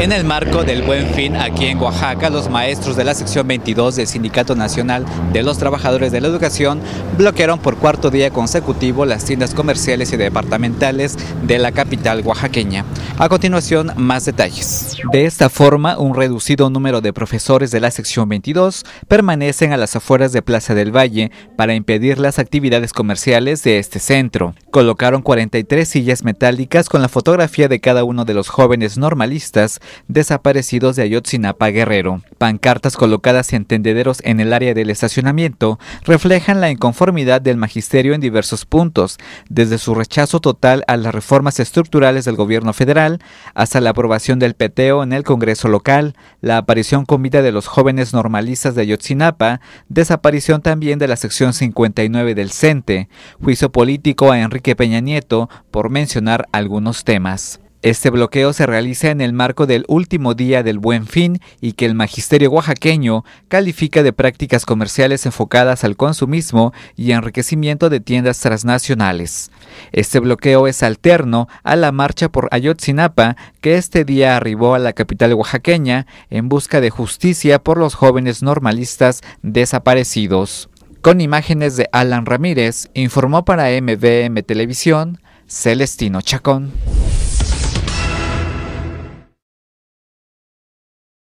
En el marco del Buen Fin aquí en Oaxaca, los maestros de la sección 22 del Sindicato Nacional de los Trabajadores de la Educación bloquearon por cuarto día consecutivo las tiendas comerciales y departamentales de la capital oaxaqueña. A continuación, más detalles. De esta forma, un reducido número de profesores de la sección 22 permanecen a las afueras de Plaza del Valle para impedir las actividades comerciales de este centro. Colocaron 43 sillas metálicas con la fotografía de cada uno de los jóvenes normalistas desaparecidos de Ayotzinapa Guerrero. Pancartas colocadas en tendederos en el área del estacionamiento reflejan la inconformidad del magisterio en diversos puntos, desde su rechazo total a las reformas estructurales del gobierno federal hasta la aprobación del PTO en el Congreso local, la aparición con vida de los jóvenes normalistas de Ayotzinapa, desaparición también de la sección 59 del CENTE, juicio político a Enrique Peña Nieto, por mencionar algunos temas. Este bloqueo se realiza en el marco del último día del Buen Fin y que el magisterio oaxaqueño califica de prácticas comerciales enfocadas al consumismo y enriquecimiento de tiendas transnacionales. Este bloqueo es alterno a la marcha por Ayotzinapa que este día arribó a la capital oaxaqueña en busca de justicia por los jóvenes normalistas desaparecidos. Con imágenes de Alan Ramírez, informó para MVM Televisión Celestino Chacón.